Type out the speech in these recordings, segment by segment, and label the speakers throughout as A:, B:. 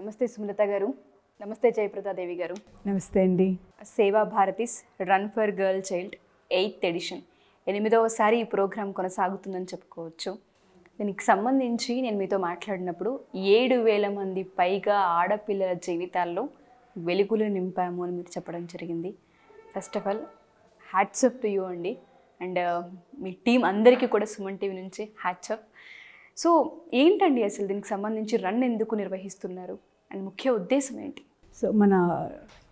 A: నమస్తే సుమలత గారు నమస్తే జయప్రదాదేవి గారు నమస్తే అండి సేవా భారతీస్ run for girl child eighth edition ఎనిమిదవసారి ఈ ప్రోగ్రాం కొనసాగుతుందని చెప్పుకోవచ్చు దీనికి సంబంధించి నేను మీతో మాట్లాడినప్పుడు ఏడు వేల మంది పైగా ఆడపిల్లల జీవితాల్లో వెలుగులు నింపాము అని మీరు చెప్పడం జరిగింది first of all hats off to you అండి అండ్ uh, మీ టీం అందరికీ కూడా సుమన్ టీవీ నుంచి హ్యాట్స్ అప్ సో ఏంటండి అసలు దీనికి సంబంధించి రన్ ఎందుకు నిర్వహిస్తున్నారు అండ్ ముఖ్య ఉద్దేశం ఏంటి
B: సో మన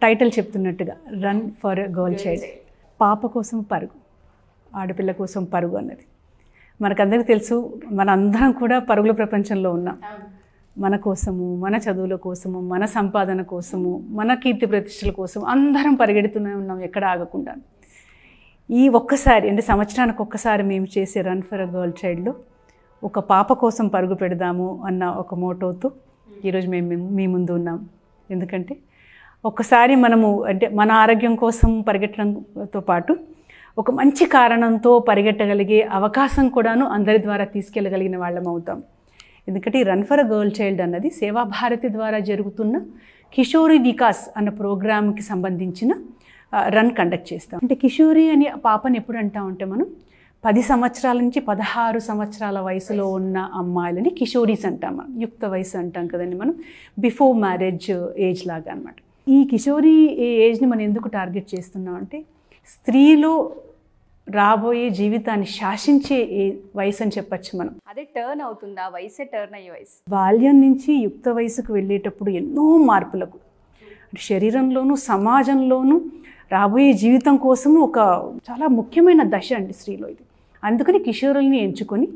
B: టైటిల్ చెప్తున్నట్టుగా రన్ ఫర్ గర్ల్ చైల్డ్ పాప కోసం పరుగు ఆడపిల్ల కోసం పరుగు అన్నది మనకందరికీ తెలుసు మన అందరం కూడా పరుగుల ప్రపంచంలో ఉన్నాం మన కోసము మన చదువుల కోసము మన సంపాదన కోసము మన కీర్తి ప్రతిష్టల కోసం అందరం పరిగెడుతూనే ఉన్నాం ఎక్కడ ఆగకుండా ఈ ఒక్కసారి అంటే సంవత్సరానికి ఒక్కసారి మేము చేసే రన్ ఫర్ అ గర్ల్ చైల్డ్లో ఒక పాప కోసం పరుగు పెడదాము అన్న ఒక మోటోతో ఈరోజు మేము మీ ముందు ఉన్నాం ఎందుకంటే ఒకసారి మనము అంటే మన ఆరోగ్యం కోసం పరిగెట్టడంతో పాటు ఒక మంచి కారణంతో పరిగెట్టగలిగే అవకాశం కూడాను అందరి ద్వారా తీసుకెళ్ళగలిగిన వాళ్ళం అవుతాం ఎందుకంటే రన్ ఫర్ గర్ల్ చైల్డ్ అన్నది సేవాభారతి ద్వారా జరుగుతున్న కిషోరి వికాస్ అన్న ప్రోగ్రామ్కి సంబంధించిన రన్ కండక్ట్ చేస్తాం అంటే కిషోరి అనే పాపను ఎప్పుడు అంటా ఉంటే మనం పది సంవత్సరాల నుంచి పదహారు సంవత్సరాల వయసులో ఉన్న అమ్మాయిలని కిషోరీస్ అంటాం మనం యుక్త వయసు అంటాం కదండి మనం బిఫోర్ మ్యారేజ్ ఏజ్ లాగా అనమాట ఈ కిషోరీ ఏజ్ని మనం ఎందుకు టార్గెట్ చేస్తున్నాం అంటే స్త్రీలు రాబోయే జీవితాన్ని శాసించే వయసు అని చెప్పచ్చు మనం
A: అదే టర్న్ అవుతుంది ఆ వయసే టర్న్ అయ్యే వయసు
B: బాల్యం నుంచి యుక్త వయసుకు వెళ్ళేటప్పుడు ఎన్నో మార్పులకు శరీరంలోనూ సమాజంలోనూ రాబోయే జీవితం కోసము ఒక చాలా ముఖ్యమైన దశ అండి స్త్రీలో ఇది అందుకని కిషోరుల్ని ఎంచుకొని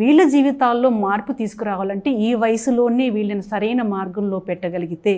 B: వీళ్ళ జీవితాల్లో మార్పు తీసుకురావాలంటే ఈ వయసులోనే వీళ్ళని సరైన మార్గంలో పెట్టగలిగితే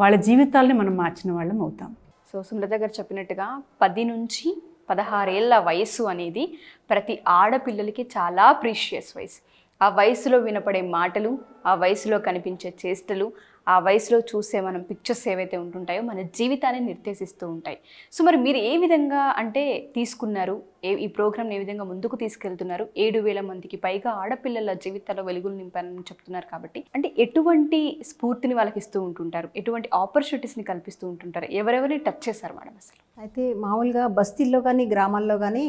B: వాళ్ళ జీవితాలని మనం మార్చిన వాళ్ళం అవుతాం
A: సో సుమలత గారు చెప్పినట్టుగా పది నుంచి పదహారేళ్ల వయసు అనేది ప్రతి ఆడపిల్లలకి చాలా ప్రీషియస్ వయసు ఆ వయసులో వినపడే మాటలు ఆ వయసులో కనిపించే చేష్టలు ఆ వయసులో చూసే మనం పిక్చర్స్ ఏవైతే ఉంటుంటాయో మన జీవితాన్ని నిర్దేశిస్తూ ఉంటాయి సో మరి మీరు ఏ విధంగా అంటే తీసుకున్నారు ఏ ఈ ప్రోగ్రామ్ని ఏ విధంగా ముందుకు తీసుకెళ్తున్నారు ఏడు వేల మందికి పైగా ఆడపిల్లల జీవితాల్లో వెలుగులు నింపారని చెప్తున్నారు కాబట్టి అంటే ఎటువంటి స్ఫూర్తిని వాళ్ళకి ఇస్తూ ఉంటుంటారు ఎటువంటి ఆపర్చునిటీస్ని కల్పిస్తూ ఉంటుంటారు ఎవరెవరిని టచ్ చేస్తారు మేడం అసలు
C: అయితే మామూలుగా బస్తీల్లో కానీ గ్రామాల్లో కానీ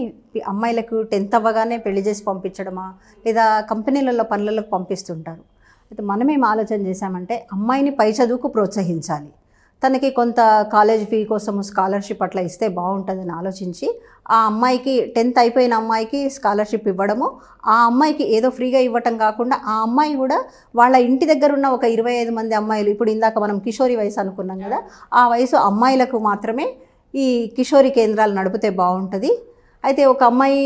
C: అమ్మాయిలకు టెన్త్ అవ్వగానే పెళ్లి చేసి పంపించడమా లేదా కంపెనీలలో పనులకు పంపిస్తుంటారు అయితే ఏం ఆలోచన చేశామంటే అమ్మాయిని పై చదువుకు ప్రోత్సహించాలి తనకి కొంత కాలేజ్ ఫీ కోసం స్కాలర్షిప్ అట్లా ఇస్తే బాగుంటుందని ఆలోచించి ఆ అమ్మాయికి టెన్త్ అయిపోయిన అమ్మాయికి స్కాలర్షిప్ ఇవ్వడము ఆ అమ్మాయికి ఏదో ఫ్రీగా ఇవ్వటం కాకుండా ఆ అమ్మాయి కూడా వాళ్ళ ఇంటి దగ్గర ఉన్న ఒక ఇరవై ఐదు మంది అమ్మాయిలు ఇప్పుడు ఇందాక మనం కిషోరి వయసు అనుకున్నాం కదా ఆ వయసు అమ్మాయిలకు మాత్రమే ఈ కిషోరి కేంద్రాలు నడిపితే బాగుంటుంది అయితే ఒక అమ్మాయి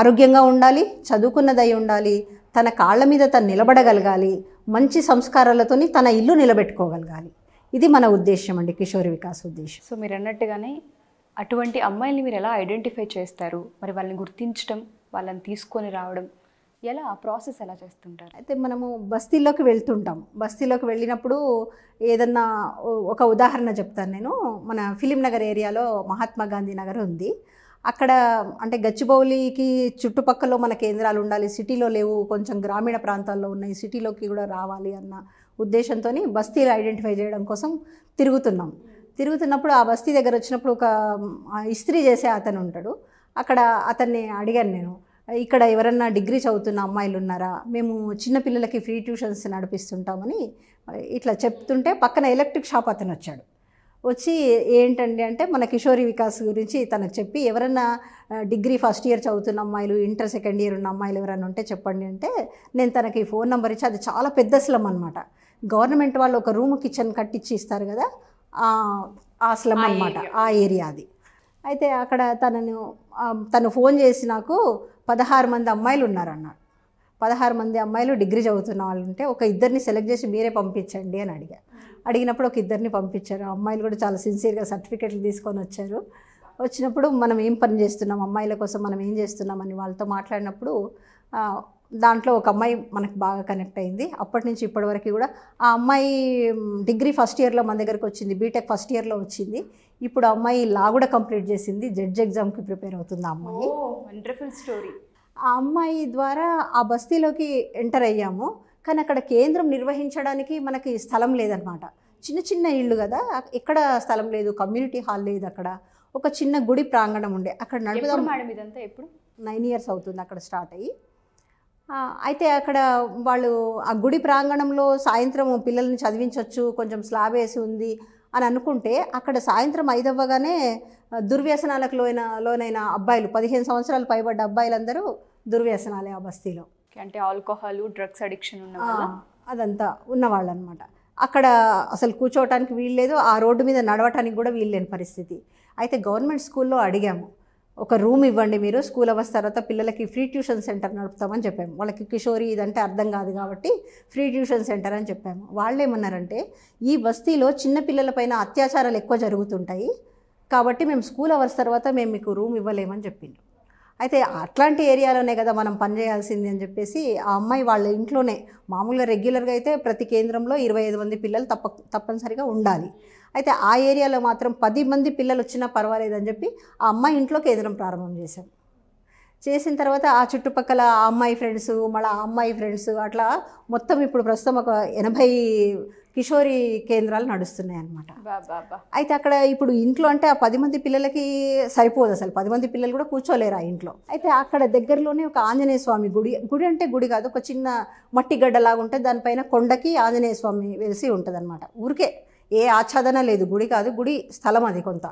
C: ఆరోగ్యంగా ఉండాలి చదువుకున్నదై ఉండాలి తన కాళ్ళ మీద తను నిలబడగలగాలి మంచి సంస్కారాలతోని తన ఇల్లు నిలబెట్టుకోగలగాలి ఇది మన ఉద్దేశం అండి కిషోర్ వికాస్ ఉద్దేశం
A: సో మీరు అన్నట్టుగానే అటువంటి అమ్మాయిల్ని మీరు ఎలా ఐడెంటిఫై చేస్తారు మరి వాళ్ళని గుర్తించడం వాళ్ళని తీసుకొని రావడం ఎలా ఆ ప్రాసెస్ ఎలా చేస్తుంటారు
C: అయితే మనము బస్తీల్లోకి వెళ్తుంటాం బస్తీలోకి వెళ్ళినప్పుడు ఏదన్నా ఒక ఉదాహరణ చెప్తాను నేను మన ఫిలిం నగర్ ఏరియాలో మహాత్మా గాంధీ నగర్ ఉంది అక్కడ అంటే గచ్చిబౌలికి చుట్టుపక్కల మన కేంద్రాలు ఉండాలి సిటీలో లేవు కొంచెం గ్రామీణ ప్రాంతాల్లో ఉన్నాయి సిటీలోకి కూడా రావాలి అన్న ఉద్దేశంతో బస్తీలు ఐడెంటిఫై చేయడం కోసం తిరుగుతున్నాం తిరుగుతున్నప్పుడు ఆ బస్తీ దగ్గర వచ్చినప్పుడు ఒక ఇస్త్రీ చేసే అతను ఉంటాడు అక్కడ అతన్ని అడిగాను నేను ఇక్కడ ఎవరన్నా డిగ్రీ చదువుతున్న అమ్మాయిలు ఉన్నారా మేము చిన్నపిల్లలకి ఫ్రీ ట్యూషన్స్ నడిపిస్తుంటామని ఇట్లా చెప్తుంటే పక్కన ఎలక్ట్రిక్ షాప్ అతను వచ్చాడు వచ్చి ఏంటండి అంటే మన కిషోరి వికాస్ గురించి తనకు చెప్పి ఎవరన్నా డిగ్రీ ఫస్ట్ ఇయర్ చదువుతున్న అమ్మాయిలు ఇంటర్ సెకండ్ ఇయర్ ఉన్న అమ్మాయిలు ఎవరైనా ఉంటే చెప్పండి అంటే నేను తనకి ఫోన్ నెంబర్ ఇచ్చి అది చాలా పెద్ద స్లమ్ అనమాట గవర్నమెంట్ వాళ్ళు ఒక రూమ్ కిచెన్ కట్టించి ఇస్తారు కదా ఆ స్లమ్ అనమాట ఆ ఏరియా అది అయితే అక్కడ తనను తను ఫోన్ చేసి నాకు పదహారు మంది అమ్మాయిలు ఉన్నారన్నాడు పదహారు మంది అమ్మాయిలు డిగ్రీ చదువుతున్న వాళ్ళు ఉంటే ఒక ఇద్దరిని సెలెక్ట్ చేసి మీరే పంపించండి అని అడిగారు అడిగినప్పుడు ఒక ఇద్దరిని పంపించారు అమ్మాయిలు కూడా చాలా సిన్సియర్గా సర్టిఫికెట్లు తీసుకొని వచ్చారు వచ్చినప్పుడు మనం ఏం పని చేస్తున్నాం అమ్మాయిల కోసం మనం ఏం చేస్తున్నామని వాళ్ళతో మాట్లాడినప్పుడు దాంట్లో ఒక అమ్మాయి మనకు బాగా కనెక్ట్ అయింది అప్పటి నుంచి ఇప్పటివరకు కూడా ఆ అమ్మాయి డిగ్రీ ఫస్ట్ ఇయర్లో మన దగ్గరకు వచ్చింది బీటెక్ ఫస్ట్ ఇయర్లో వచ్చింది ఇప్పుడు అమ్మాయి లా కూడా కంప్లీట్ చేసింది జడ్జ్ ఎగ్జామ్కి ప్రిపేర్ అవుతుంది ఆ అమ్మాయి
A: వండర్ఫుల్ స్టోరీ
C: ఆ అమ్మాయి ద్వారా ఆ బస్తీలోకి ఎంటర్ అయ్యాము కానీ అక్కడ కేంద్రం నిర్వహించడానికి మనకి స్థలం లేదనమాట చిన్న చిన్న ఇళ్ళు కదా ఎక్కడ స్థలం లేదు కమ్యూనిటీ హాల్ లేదు అక్కడ ఒక చిన్న గుడి ప్రాంగణం ఉండే అక్కడ నడుపుదాం మేడం ఇదంతా ఎప్పుడు నైన్ ఇయర్స్ అవుతుంది అక్కడ స్టార్ట్ అయ్యి అయితే అక్కడ వాళ్ళు ఆ గుడి ప్రాంగణంలో సాయంత్రం పిల్లల్ని చదివించవచ్చు కొంచెం స్లాబ్ వేసి ఉంది అని అనుకుంటే అక్కడ సాయంత్రం ఐదవ్వగానే దుర్వ్యసనాలకు లోన లోనైన అబ్బాయిలు పదిహేను సంవత్సరాలు పైబడ్డ అబ్బాయిలందరూ దుర్వ్యసనాలే ఆ బస్తీలో
A: అంటే ఆల్కహాల్ డ్రగ్స్ అడిక్షన్ ఉన్న అదంతా
C: ఉన్నవాళ్ళు అనమాట అక్కడ అసలు కూర్చోవటానికి వీల్లేదు ఆ రోడ్డు మీద నడవటానికి కూడా వీల్లేని పరిస్థితి అయితే గవర్నమెంట్ స్కూల్లో అడిగాము ఒక రూమ్ ఇవ్వండి మీరు స్కూల్ అవర్స్ తర్వాత పిల్లలకి ఫ్రీ ట్యూషన్ సెంటర్ నడుపుతామని చెప్పాము వాళ్ళకి కిషోరి ఇదంటే అర్థం కాదు కాబట్టి ఫ్రీ ట్యూషన్ సెంటర్ అని చెప్పాము వాళ్ళు ఏమన్నారంటే ఈ బస్తీలో పిల్లల పైన అత్యాచారాలు ఎక్కువ జరుగుతుంటాయి కాబట్టి మేము స్కూల్ అవర్స్ తర్వాత మేము మీకు రూమ్ ఇవ్వలేమని చెప్పిండు అయితే అట్లాంటి ఏరియాలోనే కదా మనం పనిచేయాల్సింది అని చెప్పేసి ఆ అమ్మాయి వాళ్ళ ఇంట్లోనే మామూలుగా రెగ్యులర్గా అయితే ప్రతి కేంద్రంలో ఇరవై ఐదు మంది పిల్లలు తప్ప తప్పనిసరిగా ఉండాలి అయితే ఆ ఏరియాలో మాత్రం పది మంది పిల్లలు వచ్చినా పర్వాలేదని చెప్పి ఆ అమ్మాయి ఇంట్లో కేంద్రం ప్రారంభం చేశాం చేసిన తర్వాత ఆ చుట్టుపక్కల ఆ అమ్మాయి ఫ్రెండ్స్ మళ్ళీ ఆ అమ్మాయి ఫ్రెండ్స్ అట్లా మొత్తం ఇప్పుడు ప్రస్తుతం ఒక ఎనభై కిషోరి కేంద్రాలు నడుస్తున్నాయి
A: అనమాట
C: అయితే అక్కడ ఇప్పుడు ఇంట్లో అంటే ఆ పది మంది పిల్లలకి సరిపోదు అసలు పది మంది పిల్లలు కూడా కూర్చోలేరు ఆ ఇంట్లో అయితే అక్కడ దగ్గరలోనే ఒక ఆంజనేయ స్వామి గుడి గుడి అంటే గుడి కాదు ఒక చిన్న మట్టి గడ్డలాగా ఉంటే దానిపైన కొండకి ఆంజనేయ స్వామి వెలిసి ఉంటుంది అనమాట ఊరికే ఏ ఆచ్ఛాదన లేదు గుడి కాదు గుడి స్థలం అది కొంత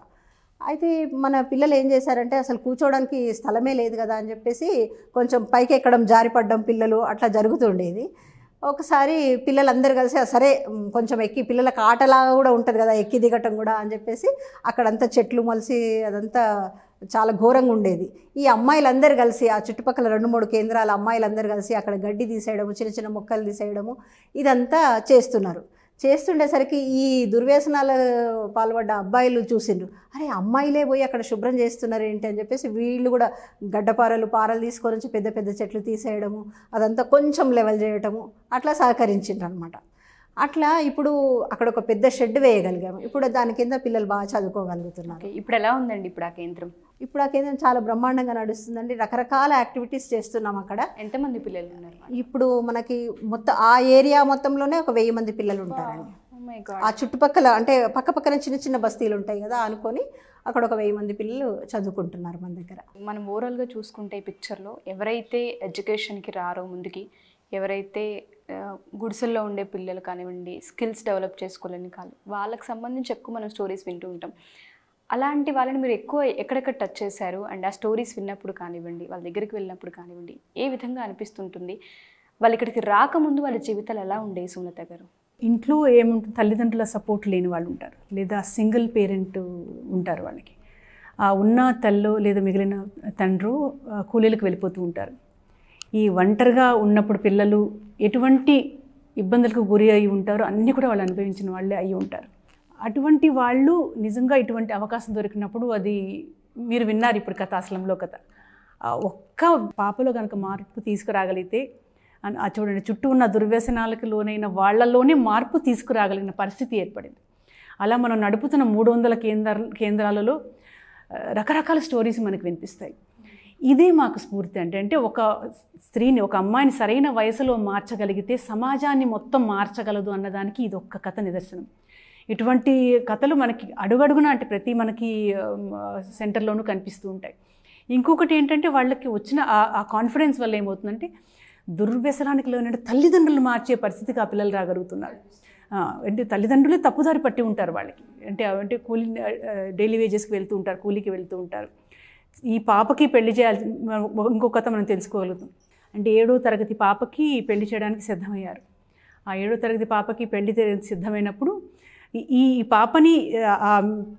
C: అయితే మన పిల్లలు ఏం చేశారంటే అసలు కూర్చోవడానికి స్థలమే లేదు కదా అని చెప్పేసి కొంచెం పైకి ఎక్కడం జారిపడడం పిల్లలు అట్లా జరుగుతుండేది ఒకసారి పిల్లలందరూ కలిసి సరే కొంచెం ఎక్కి పిల్లలకు ఆటలాగా కూడా ఉంటుంది కదా ఎక్కి దిగటం కూడా అని చెప్పేసి అక్కడంతా చెట్లు మలిసి అదంతా చాలా ఘోరంగా ఉండేది ఈ అమ్మాయిలందరూ కలిసి ఆ చుట్టుపక్కల రెండు మూడు కేంద్రాల అమ్మాయిలందరూ కలిసి అక్కడ గడ్డి తీసేయడము చిన్న చిన్న మొక్కలు తీసేయడము ఇదంతా చేస్తున్నారు చేస్తుండేసరికి ఈ దుర్వ్యసనాలు పాల్పడ్డ అబ్బాయిలు చూసిండ్రు అరే అమ్మాయిలే పోయి అక్కడ శుభ్రం చేస్తున్నారు ఏంటి అని చెప్పేసి వీళ్ళు కూడా గడ్డపారలు పారలు తీసుకొని పెద్ద పెద్ద చెట్లు తీసేయడము అదంతా కొంచెం లెవెల్ చేయడము అట్లా సహకరించిండ్రు అనమాట అట్లా ఇప్పుడు అక్కడ ఒక పెద్ద షెడ్ వేయగలిగాము ఇప్పుడు దాని కింద పిల్లలు బాగా చదువుకోగలుగుతున్నారు
A: ఇప్పుడు ఎలా ఉందండి ఇప్పుడు ఆ కేంద్రం
C: ఇప్పుడు ఆ కేంద్రం చాలా బ్రహ్మాండంగా నడుస్తుందండి రకరకాల యాక్టివిటీస్ చేస్తున్నాం అక్కడ ఎంతమంది పిల్లలు ఉన్నారు ఇప్పుడు మనకి మొత్తం ఆ ఏరియా మొత్తంలోనే ఒక వెయ్యి మంది పిల్లలు ఉంటారండి oh ఆ చుట్టుపక్కల అంటే పక్క పక్కన చిన్న చిన్న బస్తీలు ఉంటాయి కదా అనుకొని అక్కడ ఒక వెయ్యి మంది పిల్లలు చదువుకుంటున్నారు మన దగ్గర
A: మనం ఓవరాల్గా చూసుకుంటే పిక్చర్లో ఎవరైతే ఎడ్యుకేషన్కి రారో ముందుకి ఎవరైతే గుడిసెల్లో ఉండే పిల్లలు కానివ్వండి స్కిల్స్ డెవలప్ చేసుకోలేని కాదు వాళ్ళకి సంబంధించి ఎక్కువ మనం స్టోరీస్ వింటూ ఉంటాం అలాంటి వాళ్ళని మీరు ఎక్కువ ఎక్కడెక్కడ టచ్ చేశారు అండ్ ఆ స్టోరీస్ విన్నప్పుడు కానివ్వండి వాళ్ళ దగ్గరికి వెళ్ళినప్పుడు కానివ్వండి ఏ విధంగా అనిపిస్తుంటుంది వాళ్ళు ఇక్కడికి రాకముందు వాళ్ళ జీవితాలు ఎలా ఉండే సుమలత గారు
B: ఇంట్లో ఏముంటుంది తల్లిదండ్రుల సపోర్ట్ లేని వాళ్ళు ఉంటారు లేదా సింగిల్ పేరెంట్ ఉంటారు వాళ్ళకి ఆ ఉన్న తల్లో లేదా మిగిలిన తండ్రు కూలీలకు వెళ్ళిపోతూ ఉంటారు ఈ ఒంటరిగా ఉన్నప్పుడు పిల్లలు ఎటువంటి ఇబ్బందులకు గురి అయి ఉంటారో అన్నీ కూడా వాళ్ళు అనుభవించిన వాళ్ళే అయి ఉంటారు అటువంటి వాళ్ళు నిజంగా ఇటువంటి అవకాశం దొరికినప్పుడు అది మీరు విన్నారు ఇప్పుడు కథ అసలంలో కథ ఒక్క పాపలో కనుక మార్పు తీసుకురాగలిగితే ఆ చూడండి చుట్టూ ఉన్న దుర్వ్యసనాలకు లోనైన వాళ్ళలోనే మార్పు తీసుకురాగలిగిన పరిస్థితి ఏర్పడింది అలా మనం నడుపుతున్న మూడు వందల కేంద్ర కేంద్రాలలో రకరకాల స్టోరీస్ మనకు వినిపిస్తాయి ఇదే మాకు స్ఫూర్తి అంటే అంటే ఒక స్త్రీని ఒక అమ్మాయిని సరైన వయసులో మార్చగలిగితే సమాజాన్ని మొత్తం మార్చగలదు అన్నదానికి ఇది ఒక్క కథ నిదర్శనం ఇటువంటి కథలు మనకి అడుగడుగున అంటే ప్రతి మనకి సెంటర్లోనూ కనిపిస్తూ ఉంటాయి ఇంకొకటి ఏంటంటే వాళ్ళకి వచ్చిన ఆ కాన్ఫిడెన్స్ వల్ల ఏమవుతుందంటే దుర్వ్యసనానికి లేనంటే తల్లిదండ్రులు మార్చే పరిస్థితికి ఆ పిల్లలు రాగలుగుతున్నారు అంటే తల్లిదండ్రులే తప్పుదారి పట్టి ఉంటారు వాళ్ళకి అంటే అంటే కూలీ డైలీ వేజెస్కి వెళ్తూ ఉంటారు కూలీకి వెళ్తూ ఉంటారు ఈ పాపకి పెళ్లి చేయాల్సి ఇంకొకత మనం తెలుసుకోగలుగుతాం అంటే ఏడో తరగతి పాపకి పెళ్లి చేయడానికి సిద్ధమయ్యారు ఆ ఏడో తరగతి పాపకి పెళ్లి సిద్ధమైనప్పుడు ఈ పాపని ఆ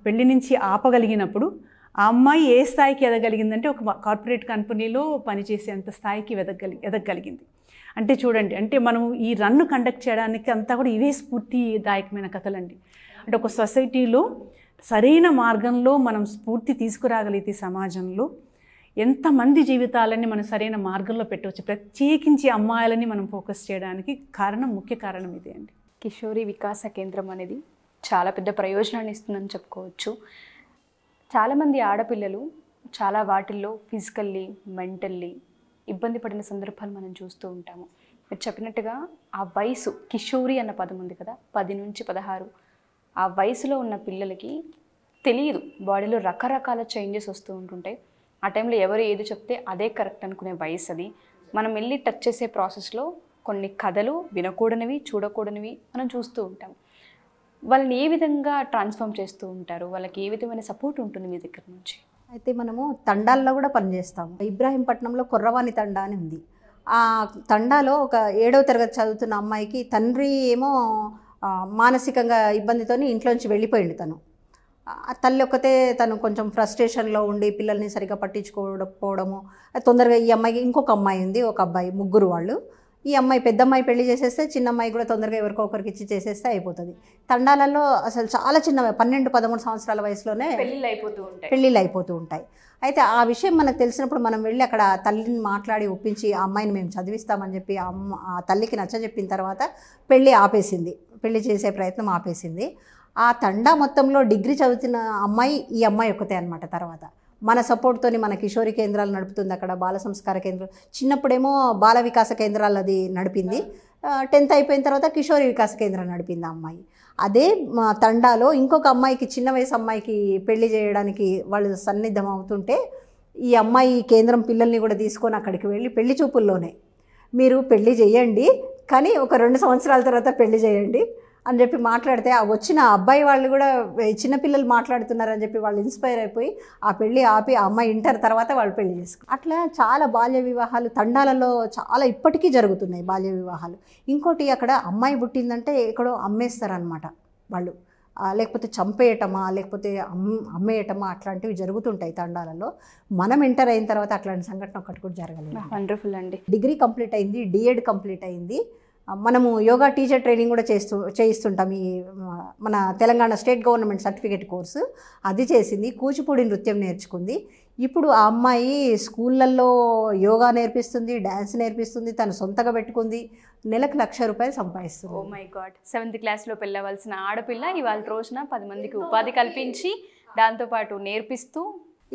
B: పెళ్లి నుంచి ఆపగలిగినప్పుడు ఆ అమ్మాయి ఏ స్థాయికి ఎదగలిగిందంటే ఒక కార్పొరేట్ కంపెనీలో పనిచేసేంత స్థాయికి ఎదగలి ఎదగలిగింది అంటే చూడండి అంటే మనం ఈ రన్ను కండక్ట్ చేయడానికి అంతా కూడా ఇవే స్ఫూర్తిదాయకమైన కథలండి అంటే ఒక సొసైటీలో సరైన మార్గంలో మనం స్ఫూర్తి తీసుకురాగలిగితే సమాజంలో ఎంతమంది జీవితాలని మనం సరైన మార్గంలో పెట్టవచ్చు ప్రత్యేకించి అమ్మాయిలని మనం ఫోకస్ చేయడానికి కారణం ముఖ్య కారణం ఇదే అండి
A: కిషోరి వికాస
B: కేంద్రం అనేది చాలా పెద్ద
A: ప్రయోజనాన్ని ఇస్తుందని చెప్పుకోవచ్చు చాలామంది ఆడపిల్లలు చాలా వాటిల్లో ఫిజికల్లీ మెంటల్లీ ఇబ్బంది పడిన సందర్భాలు మనం చూస్తూ ఉంటాము మీరు చెప్పినట్టుగా ఆ వయసు కిషోరి అన్న పదం ఉంది కదా పది నుంచి పదహారు ఆ వయసులో ఉన్న పిల్లలకి తెలియదు బాడీలో రకరకాల చేంజెస్ వస్తూ ఉంటుంటాయి ఆ టైంలో ఎవరు ఏది చెప్తే అదే కరెక్ట్ అనుకునే వయసు అది మనం వెళ్ళి టచ్ చేసే ప్రాసెస్లో కొన్ని కథలు వినకూడనివి చూడకూడనివి మనం చూస్తూ ఉంటాం వాళ్ళని ఏ విధంగా ట్రాన్స్ఫామ్ చేస్తూ ఉంటారు వాళ్ళకి ఏ విధమైన సపోర్ట్ ఉంటుంది మీ దగ్గర నుంచి
C: అయితే మనము తండాల్లో కూడా పనిచేస్తాము ఇబ్రాహీంపట్నంలో కుర్రవాణి తండా అని ఉంది ఆ తండాలో ఒక ఏడవ తరగతి చదువుతున్న అమ్మాయికి తండ్రి ఏమో మానసికంగా ఇబ్బందితో ఇంట్లోంచి వెళ్ళిపోయింది తను తల్లి ఒక్కతే తను కొంచెం ఫ్రస్ట్రేషన్లో ఉండి పిల్లల్ని సరిగ్గా పట్టించుకోకపోవడము తొందరగా ఈ అమ్మాయికి ఇంకొక అమ్మాయి ఉంది ఒక అబ్బాయి ముగ్గురు వాళ్ళు ఈ అమ్మాయి పెద్దమ్మాయి పెళ్లి చేసేస్తే చిన్న అమ్మాయి కూడా తొందరగా ఎవరికో ఒకరికి ఇచ్చి చేసేస్తే అయిపోతుంది తండాలలో అసలు చాలా చిన్న పన్నెండు పదమూడు సంవత్సరాల వయసులోనే పెళ్ళిళ్ళు
A: అయిపోతూ ఉంటాయి పెళ్ళిళ్ళు
C: అయిపోతూ ఉంటాయి అయితే ఆ విషయం మనకు తెలిసినప్పుడు మనం వెళ్ళి అక్కడ తల్లిని మాట్లాడి ఒప్పించి ఆ అమ్మాయిని మేము చదివిస్తామని చెప్పి అమ్మ ఆ తల్లికి చెప్పిన తర్వాత పెళ్ళి ఆపేసింది పెళ్లి చేసే ప్రయత్నం ఆపేసింది ఆ తండా మొత్తంలో డిగ్రీ చదువుతున్న అమ్మాయి ఈ అమ్మాయి ఒక్కతే అనమాట తర్వాత మన సపోర్ట్తోని మన కిషోరి కేంద్రాలు నడుపుతుంది అక్కడ బాల సంస్కార కేంద్రం చిన్నప్పుడేమో బాల వికాస కేంద్రాలు అది నడిపింది టెన్త్ అయిపోయిన తర్వాత కిషోరి వికాస కేంద్రం నడిపింది ఆ అమ్మాయి అదే మా తండాలో ఇంకొక అమ్మాయికి చిన్న వయసు అమ్మాయికి పెళ్లి చేయడానికి వాళ్ళు సన్నిధం అవుతుంటే ఈ అమ్మాయి కేంద్రం పిల్లల్ని కూడా తీసుకొని అక్కడికి వెళ్ళి పెళ్లి చూపుల్లోనే మీరు పెళ్లి చేయండి కానీ ఒక రెండు సంవత్సరాల తర్వాత పెళ్లి చేయండి అని చెప్పి మాట్లాడితే ఆ వచ్చిన అబ్బాయి వాళ్ళు కూడా చిన్నపిల్లలు మాట్లాడుతున్నారని చెప్పి వాళ్ళు ఇన్స్పైర్ అయిపోయి ఆ పెళ్ళి ఆపి ఆ అమ్మాయి ఇంటర్ తర్వాత వాళ్ళు పెళ్లి చేసుకుని అట్లా చాలా బాల్య వివాహాలు తండాలలో చాలా ఇప్పటికీ జరుగుతున్నాయి బాల్య వివాహాలు ఇంకోటి అక్కడ అమ్మాయి పుట్టిందంటే ఎక్కడో అమ్మేస్తారనమాట వాళ్ళు లేకపోతే చంపేయటమా లేకపోతే అమ్మేయటమా అట్లాంటివి జరుగుతుంటాయి తండాలలో మనం ఎంటర్ అయిన తర్వాత అట్లాంటి సంఘటన ఒకటి కూడా జరగలేదు వండర్ఫుల్ అండి డిగ్రీ కంప్లీట్ అయింది డిఎడ్ కంప్లీట్ అయింది మనము యోగా టీచర్ ట్రైనింగ్ కూడా చేస్తూ చేయిస్తుంటాం ఈ మన Telangana state government certificate course అది చేసింది కూచిపూడి నృత్యం నేర్చుకుంది ఇప్పుడు ఆ అమ్మాయి స్కూళ్ళల్లో యోగా నేర్పిస్తుంది డ్యాన్స్ నేర్పిస్తుంది తను సొంతగా పెట్టుకుంది నెలకు లక్ష రూపాయలు సంపాదిస్తుంది ఓ మై
A: గాడ్ సెవెంత్ క్లాస్లో పెళ్ళవలసిన ఆడపిల్ల ఇవాళ రోజున పది మందికి ఉపాధి కల్పించి దాంతోపాటు నేర్పిస్తూ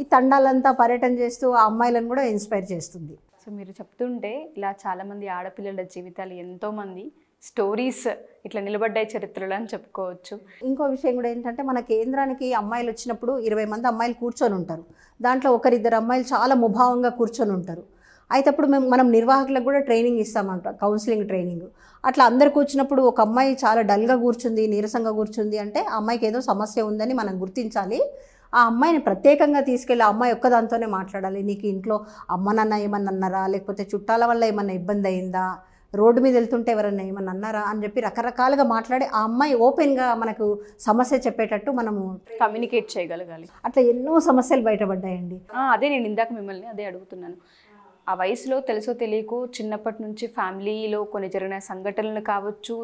C: ఈ తండాలంతా పర్యటన చేస్తూ ఆ అమ్మాయిలను కూడా ఇన్స్పైర్ చేస్తుంది
A: సో మీరు చెప్తుంటే ఇలా చాలామంది ఆడపిల్లల జీవితాలు ఎంతోమంది స్టోరీస్ ఇట్లా నిలబడ్డాయి చరిత్రలు అని చెప్పుకోవచ్చు ఇంకో విషయం కూడా
C: ఏంటంటే మన కేంద్రానికి అమ్మాయిలు వచ్చినప్పుడు ఇరవై మంది అమ్మాయిలు కూర్చొని ఉంటారు దాంట్లో ఒకరిద్దరు అమ్మాయిలు చాలా ముభావంగా కూర్చొని ఉంటారు అయితే అప్పుడు మేము మనం నిర్వాహకులకు కూడా ట్రైనింగ్ ఇస్తామంట కౌన్సిలింగ్ ట్రైనింగ్ అట్లా అందరు కూర్చున్నప్పుడు ఒక అమ్మాయి చాలా డల్గా కూర్చుంది నీరసంగా కూర్చుంది అంటే ఆ అమ్మాయికి ఏదో సమస్య ఉందని మనం గుర్తించాలి ఆ అమ్మాయిని ప్రత్యేకంగా తీసుకెళ్ళి ఆ అమ్మాయి ఒక్కదాంతోనే మాట్లాడాలి నీకు ఇంట్లో అమ్మ నాన్న ఏమన్నా అన్నారా లేకపోతే చుట్టాల వల్ల ఏమన్నా ఇబ్బంది అయిందా రోడ్డు మీద వెళ్తుంటే ఎవరైనా ఏమన్నా అన్నారా అని చెప్పి రకరకాలుగా మాట్లాడి ఆ అమ్మాయి ఓపెన్గా మనకు సమస్య చెప్పేటట్టు మనము
A: కమ్యూనికేట్ చేయగలగాలి
C: అట్లా ఎన్నో సమస్యలు బయటపడ్డాయండి
A: అదే నేను ఇందాక మిమ్మల్ని అదే అడుగుతున్నాను ఆ వయసులో తెలుసో తెలియకు చిన్నప్పటి నుంచి ఫ్యామిలీలో కొన్ని జరిగిన సంఘటనలు కావచ్చు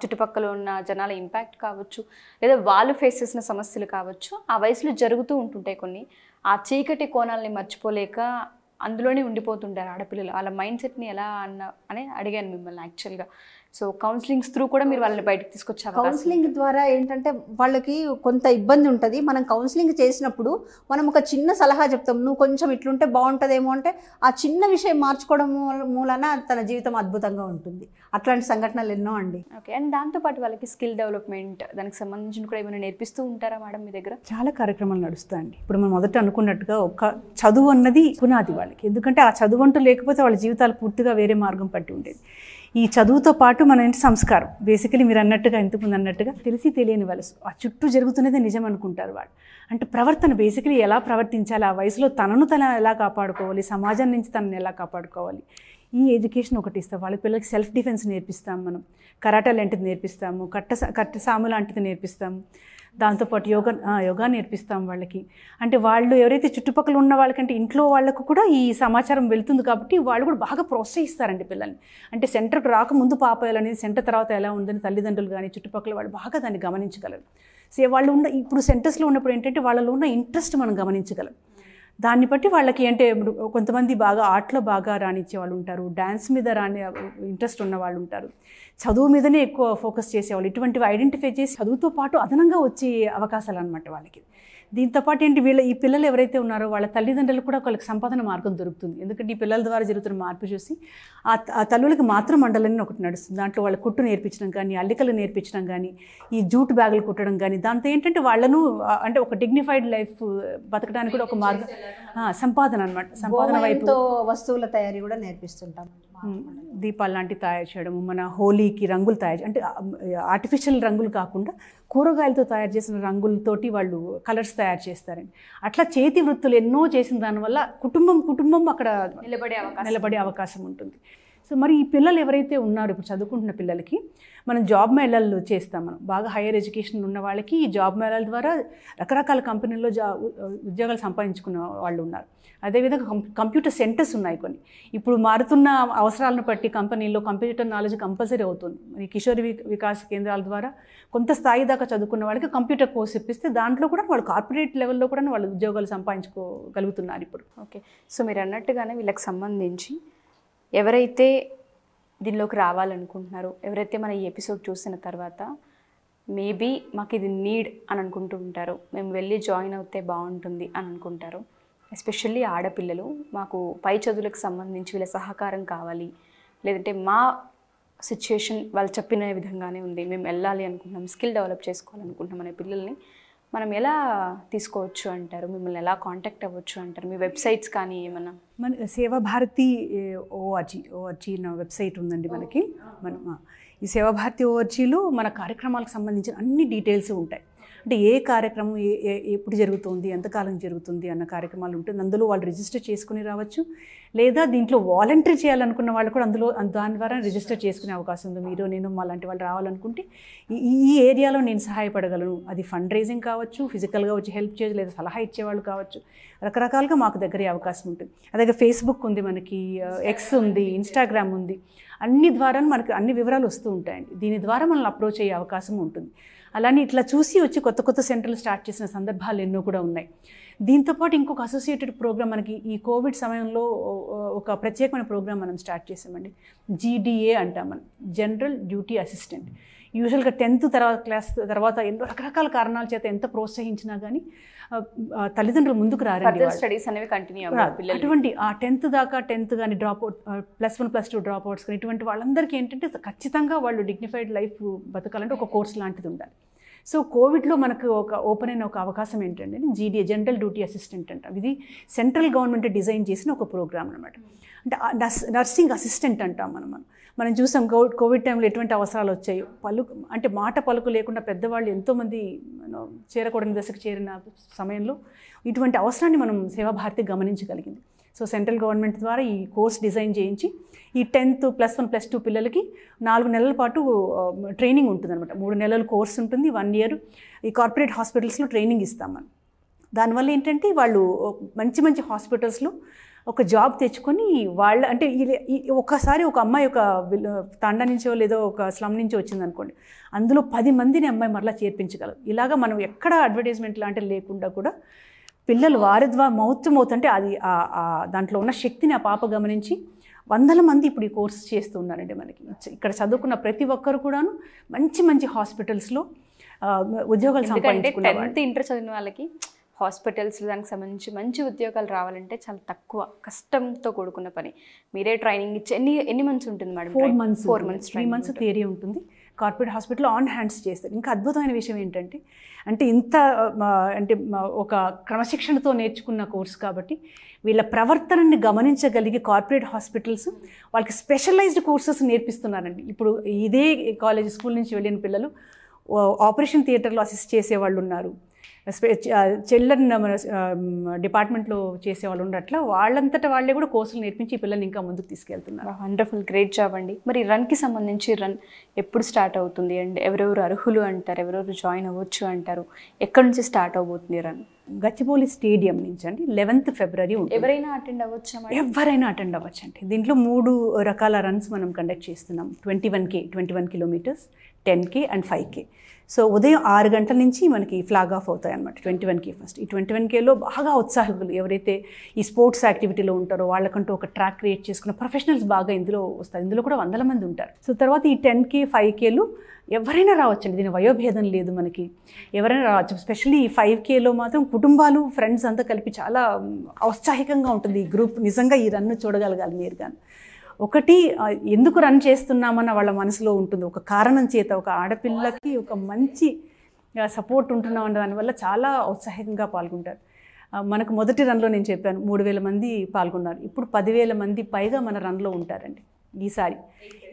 A: చుట్టుపక్కల ఉన్న జనాల ఇంపాక్ట్ కావచ్చు లేదా వాళ్ళు ఫేస్ చేసిన సమస్యలు కావచ్చు ఆ వయసులో జరుగుతూ ఉంటుంటాయి కొన్ని ఆ చీకటి కోణాలని మర్చిపోలేక అందులోనే ఉండిపోతుంటారు ఆడపిల్లలు వాళ్ళ మైండ్ సెట్ని ఎలా అన్న అని అడిగాను మిమ్మల్ని యాక్చువల్గా సో కౌన్సిలింగ్ త్రూ కూడా మీరు వాళ్ళని బయటకు తీసుకొచ్చారు కౌన్సిలింగ్
C: ద్వారా ఏంటంటే వాళ్ళకి కొంత ఇబ్బంది ఉంటుంది మనం కౌన్సిలింగ్ చేసినప్పుడు మనం ఒక చిన్న సలహా చెప్తాం నువ్వు కొంచెం ఇట్లుంటే బాగుంటుందేమో అంటే ఆ చిన్న విషయం మార్చుకోవడం మూలన తన జీవితం అద్భుతంగా ఉంటుంది
B: అట్లాంటి సంఘటనలు
A: ఎన్నో అండి ఓకే అండ్ దాంతోపాటు వాళ్ళకి స్కిల్ డెవలప్మెంట్ దానికి సంబంధించిన కూడా ఏమైనా నేర్పిస్తూ
B: ఉంటారా మేడం మీ దగ్గర చాలా కార్యక్రమాలు నడుస్తాయండి ఇప్పుడు మనం మొదట అనుకున్నట్టుగా ఒక చదువు అన్నది పునాది వాళ్ళకి ఎందుకంటే ఆ చదువు అంటూ లేకపోతే వాళ్ళ జీవితాలు పూర్తిగా వేరే మార్గం పట్టి ఉండేది ఈ చదువుతో పాటు మన ఏంటి సంస్కారం బేసికలీ మీరు అన్నట్టుగా ఇంతకుముందు అన్నట్టుగా తెలిసి తెలియని వాళ్ళు ఆ చుట్టూ జరుగుతున్నదే నిజం అనుకుంటారు వాళ్ళు అంటే ప్రవర్తన బేసికలీ ఎలా ప్రవర్తించాలి ఆ వయసులో తనను తన ఎలా కాపాడుకోవాలి సమాజం నుంచి తనని ఎలా కాపాడుకోవాలి ఈ ఎడ్యుకేషన్ ఒకటి ఇస్తాం వాళ్ళ పిల్లలకి సెల్ఫ్ డిఫెన్స్ నేర్పిస్తాం మనం కరాటా లాంటిది నేర్పిస్తాము కట్ట కట్ట సాము లాంటిది నేర్పిస్తాము దాంతోపాటు యోగా యోగా నేర్పిస్తాం వాళ్ళకి అంటే వాళ్ళు ఎవరైతే చుట్టుపక్కల ఉన్న వాళ్ళకంటే ఇంట్లో వాళ్ళకు కూడా ఈ సమాచారం వెళ్తుంది కాబట్టి వాళ్ళు కూడా బాగా ప్రోత్సహిస్తారండి పిల్లల్ని అంటే సెంటర్కి రాకముందు పాప అనేది సెంటర్ తర్వాత ఎలా ఉందని తల్లిదండ్రులు కానీ చుట్టుపక్కల వాళ్ళు బాగా దాన్ని గమనించగలరు సే వాళ్ళు ఉన్న ఇప్పుడు సెంటర్స్లో ఉన్నప్పుడు ఏంటంటే వాళ్ళలో ఉన్న ఇంట్రెస్ట్ మనం గమనించగలం దాన్ని బట్టి వాళ్ళకి అంటే కొంతమంది బాగా ఆర్ట్లో బాగా రాణించే వాళ్ళు ఉంటారు డ్యాన్స్ మీద రాని ఇంట్రెస్ట్ ఉన్న వాళ్ళు ఉంటారు చదువు మీదనే ఎక్కువ ఫోకస్ చేసేవాళ్ళు ఇటువంటివి ఐడెంటిఫై చేసి చదువుతో పాటు అదనంగా వచ్చే అవకాశాలు అనమాట వాళ్ళకి దీంతోపాటు ఏంటి వీళ్ళ ఈ పిల్లలు ఎవరైతే ఉన్నారో వాళ్ళ తల్లిదండ్రులు కూడా వాళ్ళకి సంపాదన మార్గం దొరుకుతుంది ఎందుకంటే ఈ పిల్లల ద్వారా జరుగుతున్న మార్పు చూసి ఆ తల్లులకు మాత్రం మండలని ఒకటి నడుస్తుంది దాంట్లో వాళ్ళ కుట్టు నేర్పించడం కానీ అల్లికలు నేర్పించడం కానీ ఈ జూట్ బ్యాగులు కుట్టడం కానీ దాంతో ఏంటంటే వాళ్ళను అంటే ఒక డిగ్నిఫైడ్ లైఫ్ బతకడానికి కూడా ఒక మార్గం సంపాదన అనమాట సంపాదన వైపు వస్తువుల తయారీ కూడా నేర్పిస్తుంటాం దీపాలు లాంటివి తయారు చేయడము మన హోలీకి రంగులు తయారు అంటే ఆర్టిఫిషియల్ రంగులు కాకుండా కూరగాయలతో తయారు చేసిన రంగులతోటి వాళ్ళు కలర్స్ తయారు చేస్తారండి అట్లా చేతి వృత్తులు ఎన్నో చేసిన దానివల్ల కుటుంబం కుటుంబం అక్కడ నిలబడే అవకాశం నిలబడే అవకాశం ఉంటుంది సో మరి ఈ పిల్లలు ఎవరైతే ఉన్నారు ఇప్పుడు చదువుకుంటున్న పిల్లలకి మనం జాబ్ మేళాలు చేస్తాం మనం బాగా హైయర్ ఎడ్యుకేషన్ ఉన్న వాళ్ళకి ఈ జాబ్ మేళాల ద్వారా రకరకాల కంపెనీల్లో జా ఉద్యోగాలు సంపాదించుకున్న వాళ్ళు ఉన్నారు అదేవిధంగా కంప్యూటర్ సెంటర్స్ ఉన్నాయి కొన్ని ఇప్పుడు మారుతున్న అవసరాలను బట్టి కంపెనీల్లో కంప్యూటర్ నాలెడ్జ్ కంపల్సరీ అవుతుంది మరి కిషోర్ వికాస్ కేంద్రాల ద్వారా కొంత స్థాయి దాకా చదువుకున్న వాళ్ళకి కంప్యూటర్ కోర్స్ ఇప్పిస్తే దాంట్లో కూడా వాళ్ళు కార్పొరేట్ లెవెల్లో కూడా వాళ్ళు ఉద్యోగాలు సంపాదించుకోగలుగుతున్నారు ఇప్పుడు ఓకే
A: సో మీరు అన్నట్టుగానే వీళ్ళకి సంబంధించి ఎవరైతే దీనిలోకి రావాలనుకుంటున్నారో ఎవరైతే మన ఈ ఎపిసోడ్ చూసిన తర్వాత మేబీ మాకు ఇది నీడ్ అని అనుకుంటూ ఉంటారు మేము వెళ్ళి జాయిన్ అవుతే బాగుంటుంది అని అనుకుంటారు ఎస్పెషల్లీ ఆడపిల్లలు మాకు పై చదువులకు సంబంధించి వీళ్ళ సహకారం కావాలి లేదంటే మా సిచ్యుయేషన్ వాళ్ళు చెప్పిన విధంగానే ఉంది మేము వెళ్ళాలి అనుకుంటున్నాం స్కిల్ డెవలప్ చేసుకోవాలనుకుంటున్నాం అనే పిల్లల్ని మనం ఎలా తీసుకోవచ్చు అంటారు మిమ్మల్ని ఎలా కాంటాక్ట్ అవ్వచ్చు అంటారు మీ వెబ్సైట్స్ కానీ
B: ఏమన్నా మన సేవాభారతి ఓఆర్జీ ఓఆర్జీ వెబ్సైట్ ఉందండి మనకి మనం ఈ సేవాభారతి ఓఆర్జీలో మన కార్యక్రమాలకు సంబంధించిన అన్ని డీటెయిల్స్ ఉంటాయి అంటే ఏ కార్యక్రమం ఏ ఎప్పుడు జరుగుతుంది ఎంతకాలం జరుగుతుంది అన్న కార్యక్రమాలు ఉంటుంది అందులో వాళ్ళు రిజిస్టర్ చేసుకుని రావచ్చు లేదా దీంట్లో వాలంటరీ చేయాలనుకున్న వాళ్ళు కూడా అందులో దాని ద్వారా రిజిస్టర్ చేసుకునే అవకాశం ఉంది మీరు నేను అలాంటి వాళ్ళు రావాలనుకుంటే ఈ ఏరియాలో నేను సహాయపడగలను అది ఫండ్ రేజింగ్ కావచ్చు ఫిజికల్గా వచ్చి హెల్ప్ చేయొచ్చు లేదా సలహా ఇచ్చేవాళ్ళు కావచ్చు రకరకాలుగా మాకు దగ్గర అవకాశం ఉంటుంది అదే ఫేస్బుక్ ఉంది మనకి ఎక్స్ ఉంది ఇన్స్టాగ్రామ్ ఉంది అన్ని ద్వారా మనకు అన్ని వివరాలు వస్తూ ఉంటాయండి దీని ద్వారా మనల్ని అప్రోచ్ అయ్యే అవకాశం ఉంటుంది అలానే ఇట్లా చూసి వచ్చి కొత్త కొత్త సెంటర్లు స్టార్ట్ చేసిన సందర్భాలు ఎన్నో కూడా ఉన్నాయి దీంతోపాటు ఇంకొక అసోసియేటెడ్ ప్రోగ్రామ్ మనకి ఈ కోవిడ్ సమయంలో ఒక ప్రత్యేకమైన ప్రోగ్రామ్ మనం స్టార్ట్ చేసామండి జీడిఏ అంటాం మనం జనరల్ డ్యూటీ అసిస్టెంట్ యూజువల్గా టెన్త్ తర్వాత క్లాస్ తర్వాత ఎన్నో రకరకాల కారణాల చేత ఎంత ప్రోత్సహించినా కానీ తల్లిదండ్రులు ముందుకు రారండి స్టడీస్ అనేవి కంటిన్యూ అటువంటి ఆ టెన్త్ దాకా టెన్త్ కానీ drop out plus one plus two drop outs కానీ ఇటువంటి వాళ్ళందరికీ ఏంటంటే ఖచ్చితంగా వాళ్ళు డిగ్నిఫైడ్ లైఫ్ బతకాలంటే ఒక కోర్స్ లాంటిది ఉండాలి సో కోవిడ్లో మనకు ఒక ఓపెన్ అయిన ఒక అవకాశం ఏంటంటే జీడీఏ జనరల్ డ్యూటీ అసిస్టెంట్ అంటాం ఇది సెంట్రల్ గవర్నమెంట్ డిజైన్ చేసిన ఒక ప్రోగ్రామ్ అనమాట అంటే నర్సింగ్ అసిస్టెంట్ అంటాం మనం మనం మనం చూసాం కోవిడ్ టైంలో ఎటువంటి అవసరాలు వచ్చాయి పలుకు అంటే మాట పలుకు లేకుండా పెద్దవాళ్ళు ఎంతోమంది చేరకూడని దశకు చేరిన సమయంలో ఇటువంటి అవసరాన్ని మనం సేవాభారతి గమనించగలిగింది సో సెంట్రల్ గవర్నమెంట్ ద్వారా ఈ కోర్స్ డిజైన్ చేయించి ఈ tenth plus one plus two పిల్లలకి నాలుగు నెలల పాటు ట్రైనింగ్ ఉంటుందన్నమాట మూడు నెలల కోర్స్ ఉంటుంది వన్ ఇయర్ ఈ కార్పొరేట్ హాస్పిటల్స్లో ట్రైనింగ్ ఇస్తాం మనం దానివల్ల ఏంటంటే వాళ్ళు మంచి మంచి హాస్పిటల్స్లో ఒక జాబ్ తెచ్చుకొని వాళ్ళ అంటే ఒకసారి ఒక అమ్మాయి ఒక తండ నుంచో లేదో ఒక స్లమ్ నుంచో వచ్చిందనుకోండి అందులో పది మందిని అమ్మాయి మరలా చేర్పించగలరు ఇలాగా మనం ఎక్కడ అడ్వర్టైజ్మెంట్ లాంటివి లేకుండా కూడా పిల్లలు వారి ద్వారా అవుతుంటే అది దాంట్లో ఉన్న శక్తిని ఆ పాప గమనించి వందల మంది ఇప్పుడు ఈ కోర్సు చేస్తూ ఉన్నారండి మనకి ఇక్కడ చదువుకున్న ప్రతి ఒక్కరు కూడాను మంచి మంచి హాస్పిటల్స్లో ఉద్యోగాలు సంపాదించుకుంటే ఇంటర్
A: చదివిన వాళ్ళకి హాస్పిటల్స్ దానికి సంబంధించి మంచి ఉద్యోగాలు రావాలంటే చాలా తక్కువ
B: కష్టంతో కూడుకున్న పని మీరే ట్రైనింగ్ ఇచ్చి ఎన్ని ఎన్ని మంత్స్ ఉంటుంది madam four months four months three months theory ఉంటుంది కార్పొరేట్ హాస్పిటల్ ఆన్ హ్యాండ్స్ చేస్తారు ఇంకా అద్భుతమైన విషయం ఏంటంటే అంటే ఇంత అంటే ఒక క్రమశిక్షణతో నేర్చుకున్న కోర్సు కాబట్టి వీళ్ళ ప్రవర్తనని గమనించగలిగే కార్పొరేట్ హాస్పిటల్స్ వాళ్ళకి స్పెషలైజ్డ్ కోర్సెస్ నేర్పిస్తున్నారండి ఇప్పుడు ఇదే కాలేజ్ స్కూల్ నుంచి వెళ్ళిన పిల్లలు ఆపరేషన్ థియేటర్లో అసిస్ట్ చేసే వాళ్ళు ఉన్నారు చిల్డ్రన్ మన డిపార్ట్మెంట్లో చేసేవాళ్ళు ఉండట్లా వాళ్ళంతటా వాళ్ళే కూడా కోర్సులు నేర్పించి పిల్లల్ని ఇంకా ముందుకు తీసుకెళ్తున్నారు వండర్ఫుల్ గ్రేట్ జాబ్ అండి మరి రన్కి సంబంధించి
A: రన్ ఎప్పుడు స్టార్ట్ అవుతుంది అండ్ ఎవరెవరు అర్హులు అంటారు ఎవరెవరు జాయిన్ అవ్వచ్చు అంటారు ఎక్కడి
B: నుంచి స్టార్ట్ అవబోతుంది రన్ గచ్చిబౌలి స్టేడియం నుంచి అండి లెవెన్త్ ఫిబ్రవరి ఎవరైనా అటెండ్ అవ్వచ్చు ఎవరైనా అటెండ్ అవ్వచ్చు అండి దీంట్లో మూడు రకాల రన్స్ మనం కండక్ట్ చేస్తున్నాం twenty one K twenty one kilometres ten K and five K so ఉదయం ఆరు గంటల నుంచి మనకి ఫ్లాగ్ ఆఫ్ అవుతాయి అనమాట ట్వంటీ వన్కి ఫస్ట్ ఈ ట్వంటీ వన్కేలో బాగా ఉత్సాహకులు ఎవరైతే ఈ స్పోర్ట్స్ యాక్టివిటీలో ఉంటారో వాళ్ళకంటూ ఒక ట్రాక్ క్రియేట్ చేసుకున్న ప్రొఫెషనల్స్ బాగా ఇందులో వస్తారు ఇందులో కూడా వందల మంది ఉంటారు సో తర్వాత ఈ టెన్ కే ఫైవ్ కేలు ఎవరైనా రావచ్చండి దీని వయోభేదం లేదు మనకి ఎవరైనా రావచ్చు స్పెషల్లీ ఈ ఫైవ్ కేలో మాత్రం కుటుంబాలు ఫ్రెండ్స్ అంతా కలిపి చాలా ఔత్సాహికంగా ఉంటుంది ఈ గ్రూప్ నిజంగా ఈ రన్ను చూడగలగాలి మీరు కానీ ఒకటి ఎందుకు రన్ చేస్తున్నామన్న వాళ్ళ మనసులో ఉంటుంది ఒక కారణం చేత ఒక ఆడపిల్లకి ఒక మంచి సపోర్ట్ ఉంటున్నాం అన్న దానివల్ల చాలా ఉత్సాహంగా పాల్గొంటారు మనకు మొదటి రన్లో నేను చెప్పాను మూడు వేల మంది పాల్గొన్నారు ఇప్పుడు పదివేల మంది పైగా మన రన్లో ఉంటారండి ఈసారి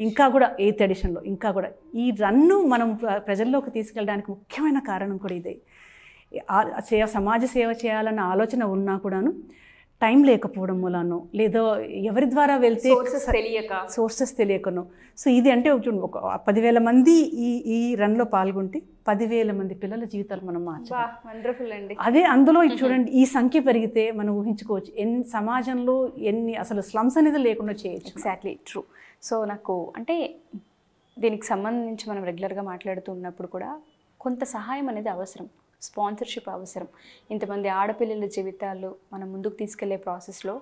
B: ఇంకా కూడా ఎయిత్ ఎడిషన్లో ఇంకా కూడా ఈ రన్ను మనం ప్రజల్లోకి తీసుకెళ్ళడానికి ముఖ్యమైన కారణం కూడా ఇదే సేవ సమాజ సేవ చేయాలన్న ఆలోచన ఉన్నా కూడాను టైం లేకపోవడం మూలానో లేదా ఎవరి ద్వారా వెళ్తే తెలియక సోర్సెస్ తెలియకనో సో ఇది అంటే ఒక పదివేల మంది ఈ ఈ రన్లో పాల్గొంటే పదివేల మంది పిల్లల జీవితాలు మనం మార్చాలి
A: అండి అదే అందులో
B: చూడండి ఈ సంఖ్య పెరిగితే మనం ఊహించుకోవచ్చు ఎన్ని సమాజంలో ఎన్ని అసలు స్లమ్స్ అనేది లేకుండా చేయొచ్చు ఎగ్జాక్ట్లీ ట్రూ సో నాకు అంటే
A: దీనికి సంబంధించి మనం రెగ్యులర్గా మాట్లాడుతూ ఉన్నప్పుడు కూడా కొంత సహాయం అనేది అవసరం స్పాన్సర్షిప్ అవసరం ఇంతమంది ఆడపిల్లల జీవితాలు మనం ముందుకు తీసుకెళ్లే ప్రాసెస్లో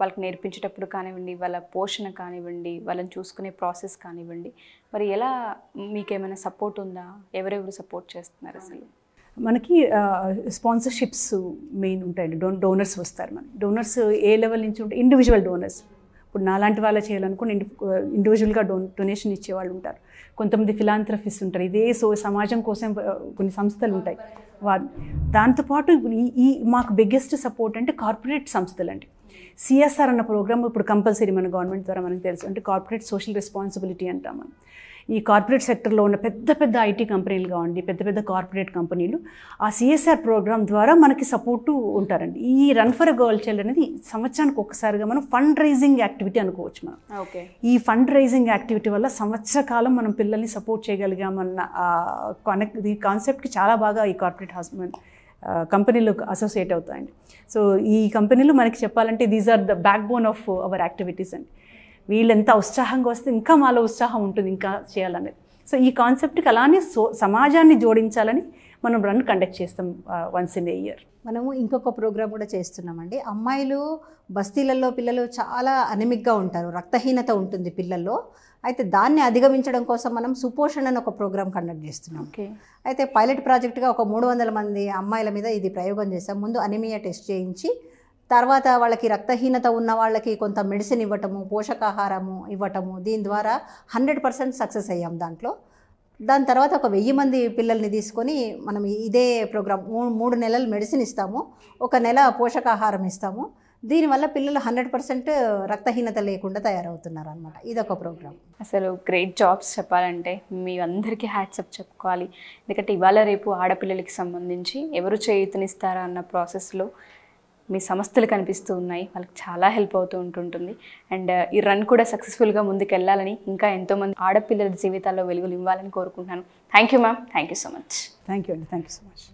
A: వాళ్ళకి నేర్పించేటప్పుడు కానివ్వండి వాళ్ళ పోషణ కానివ్వండి వాళ్ళని చూసుకునే ప్రాసెస్ కానివ్వండి మరి ఎలా మీకేమైనా సపోర్ట్ ఉందా ఎవరెవరు సపోర్ట్ చేస్తున్నారు అసలు
B: మనకి స్పాన్సర్షిప్స్ మెయిన్ ఉంటాయండి డో డోనర్స్ వస్తారు మనకి డోనర్స్ ఏ లెవెల్ నుంచి ఉంటే ఇండివిజువల్ డోనర్స్ ఇప్పుడు నాలాంటి వాళ్ళ చేయాలనుకుని ఇండివిజువల్గా డో డొనేషన్ ఇచ్చేవాళ్ళు ఉంటారు కొంతమంది ఫిలాంథ్రఫీస్ ఉంటారు ఇదే సో సమాజం కోసం కొన్ని సంస్థలు ఉంటాయి వారు దాంతోపాటు ఈ మాకు బిగ్గెస్ట్ సపోర్ట్ అంటే కార్పొరేట్ అండి సిఎస్ఆర్ అన్న ప్రోగ్రామ్ ఇప్పుడు కంపల్సరీ మన గవర్నమెంట్ ద్వారా మనకు తెలుసు అంటే కార్పొరేట్ సోషల్ రెస్పాన్సిబిలిటీ అంటాం మనం ఈ కార్పొరేట్ సెక్టర్లో ఉన్న పెద్ద పెద్ద ఐటీ కంపెనీలు కావండి పెద్ద పెద్ద కార్పొరేట్ కంపెనీలు ఆ సిఎస్ఆర్ ప్రోగ్రామ్ ద్వారా మనకి సపోర్టు ఉంటారండి ఈ రన్ ఫర్ గర్ల్ చైల్డ్ అనేది సంవత్సరానికి ఒకసారిగా మనం ఫండ్ రైజింగ్ యాక్టివిటీ అనుకోవచ్చు మనం ఓకే ఈ ఫండ్ రైజింగ్ యాక్టివిటీ వల్ల సంవత్సర కాలం మనం పిల్లల్ని సపోర్ట్ చేయగలిగామన్న కనెక్ట్ ఈ కాన్సెప్ట్కి చాలా బాగా ఈ కార్పొరేట్ హాస్పిటల్ కంపెనీలు అసోసియేట్ అవుతాయండి సో ఈ కంపెనీలు మనకి చెప్పాలంటే these are the backbone of our activities అండి వీళ్ళెంత ఉత్సాహంగా వస్తే ఇంకా మాలో ఉత్సాహం ఉంటుంది ఇంకా చేయాలనేది సో ఈ కాన్సెప్ట్కి అలానే సో సమాజాన్ని జోడించాలని మనం రన్ కండక్ట్ చేస్తాం వన్స్ ఇన్ ఏ ఇయర్
C: మనము ఇంకొక ప్రోగ్రామ్ కూడా చేస్తున్నామండి అమ్మాయిలు బస్తీలలో పిల్లలు చాలా అనిమిక్గా ఉంటారు రక్తహీనత ఉంటుంది పిల్లల్లో అయితే దాన్ని అధిగమించడం కోసం మనం సుపోషణ్ అని ఒక ప్రోగ్రామ్ కండక్ట్ చేస్తున్నాం ఓకే అయితే పైలట్ ప్రాజెక్ట్గా ఒక మూడు వందల మంది అమ్మాయిల మీద ఇది ప్రయోగం చేస్తాం ముందు అనిమియా టెస్ట్ చేయించి తర్వాత వాళ్ళకి రక్తహీనత ఉన్న వాళ్ళకి కొంత మెడిసిన్ ఇవ్వటము పోషకాహారము ఇవ్వటము దీని ద్వారా హండ్రెడ్ పర్సెంట్ సక్సెస్ అయ్యాం దాంట్లో దాని తర్వాత ఒక వెయ్యి మంది పిల్లల్ని తీసుకొని మనం ఇదే ప్రోగ్రామ్ మూడు నెలలు మెడిసిన్ ఇస్తాము ఒక నెల పోషకాహారం ఇస్తాము దీనివల్ల పిల్లలు హండ్రెడ్ పర్సెంట్ రక్తహీనత లేకుండా తయారవుతున్నారు అనమాట ఇదొక ప్రోగ్రామ్
A: అసలు గ్రేట్ జాబ్స్ చెప్పాలంటే మీ అందరికీ హ్యాట్సప్ చెప్పుకోవాలి ఎందుకంటే ఇవాళ రేపు ఆడపిల్లలకి సంబంధించి ఎవరు చేయుతనిస్తారా అన్న ప్రాసెస్లో మీ సంస్థలు కనిపిస్తూ ఉన్నాయి వాళ్ళకి చాలా హెల్ప్ అవుతూ ఉంటుంటుంది అండ్ uh, ఈ రన్ కూడా సక్సెస్ఫుల్గా ముందుకెళ్ళాలని ఇంకా ఎంతోమంది ఆడపిల్లల జీవితాల్లో వెలుగులు ఇవ్వాలని కోరుకుంటున్నాను thank you ma'am thank you so much
B: thank you అండి థ్యాంక్ యూ సో మచ్